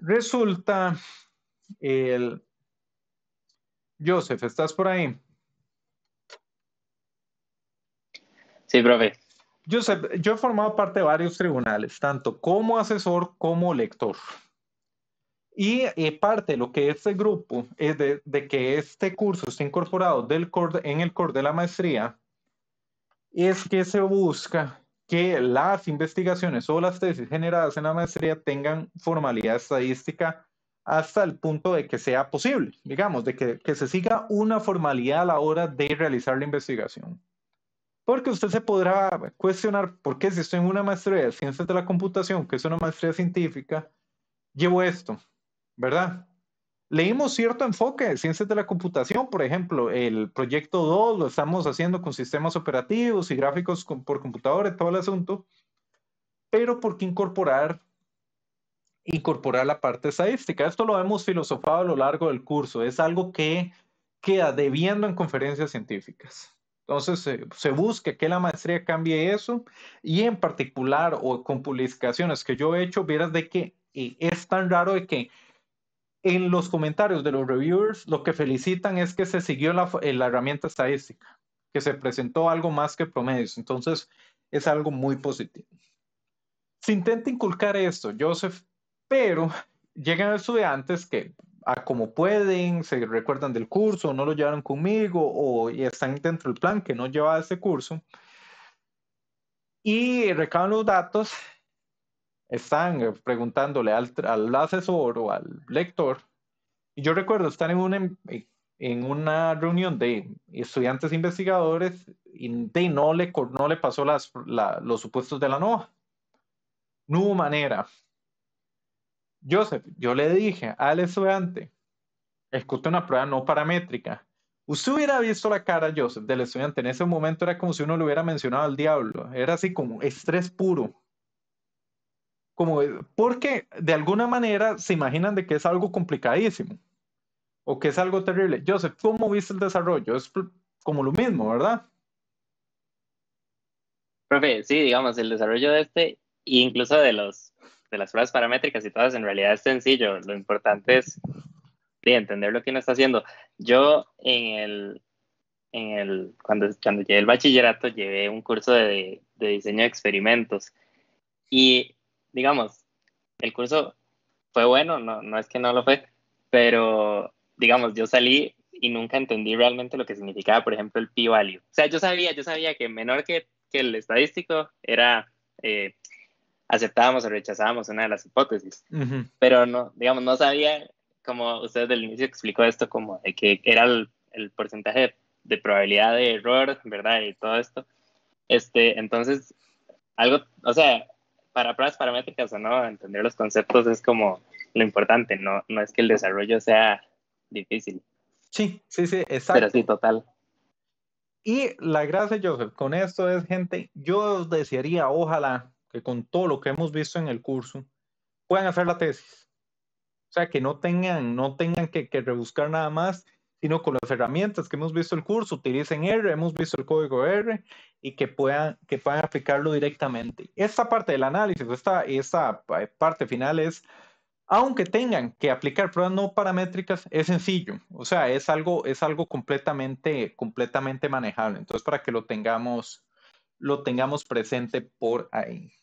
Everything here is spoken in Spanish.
resulta, el... Joseph, ¿estás por ahí? Sí, profe. Joseph, yo he formado parte de varios tribunales, tanto como asesor como lector. Y eh, parte de lo que este grupo, es de, que este curso está incorporado del en el core de la maestría, es que se busca que las investigaciones o las tesis generadas en la maestría tengan formalidad estadística hasta el punto de que sea posible, digamos, de que, se siga una formalidad a la hora de realizar la investigación. Porque usted se podrá cuestionar por qué si estoy en una maestría de ciencias de la computación, que es una maestría científica, llevo esto, ¿verdad? leímos cierto enfoque, de ciencias de la computación, por ejemplo, el proyecto 2 lo estamos haciendo con sistemas operativos y gráficos por computadores, todo el asunto, pero ¿por qué incorporar, incorporar la parte estadística? Esto lo hemos filosofado a lo largo del curso, es algo que queda debiendo en conferencias científicas. Entonces, se, se busca que la maestría cambie eso y en particular o con publicaciones que yo he hecho, vieras de que eh, es tan raro de que en los comentarios de los reviewers lo que felicitan es que se siguió eh, la, herramienta estadística, que se presentó algo más que promedios. Entonces, es algo muy positivo. Se intenta inculcar esto, Joseph, pero llegan estudiantes que a ah, como pueden, se recuerdan del curso, no lo llevaron conmigo o están dentro del plan que no llevaba ese curso. Y recaban los datos están eh, preguntándole al, asesor o al lector. Y yo recuerdo estar en una, em, eh, en una reunión de estudiantes investigadores y de, no, le, no le pasó las, los supuestos de la NOA. No hubo manera. Joseph, yo le dije al estudiante, escucha una prueba no paramétrica. Usted hubiera visto la cara, Joseph, del estudiante. En ese momento era como si uno le hubiera mencionado al diablo. Era así como estrés puro como, porque de alguna manera se imaginan de que es algo complicadísimo o que es algo terrible. Joseph, ¿cómo viste el desarrollo? Es como lo mismo, ¿verdad? Profe, sí, digamos, el desarrollo de este, e incluso de, los, de las pruebas paramétricas y todas, en realidad es sencillo. Lo importante es entender lo que uno está haciendo. Yo en el, en el cuando, cuando llegué el bachillerato, llevé un curso de, de diseño de experimentos. Y digamos, el curso fue bueno, no, no es que no lo fue, pero digamos, yo salí y nunca entendí realmente lo que significaba, por ejemplo, el p-value. O sea, yo sabía, yo sabía que menor que, que el estadístico era eh, aceptábamos o rechazábamos una de las hipótesis, pero no, digamos, no sabía, como usted del inicio explicó esto, como que era el, porcentaje de, probabilidad de error, ¿verdad? Y todo esto. Este, entonces, algo, o sea, para pruebas paramétricas o no, entender los conceptos es como lo importante, no, no es que el desarrollo sea difícil. Sí, sí, sí, exacto. Pero sí, total. Y la gracia, Joseph, con esto es, gente, yo os desearía, ojalá, que con todo lo que hemos visto en el curso, puedan hacer la tesis. O sea, que no tengan, no tengan que, que rebuscar nada más sino con las herramientas que hemos visto el curso, utilicen R, hemos visto el código R y que puedan, que puedan aplicarlo directamente. Esta parte del análisis, esta, esta eh, parte final es, aunque tengan que aplicar pruebas no paramétricas, es sencillo, o sea, es algo, es algo completamente, completamente manejable. Entonces, para que lo tengamos, lo tengamos presente por ahí.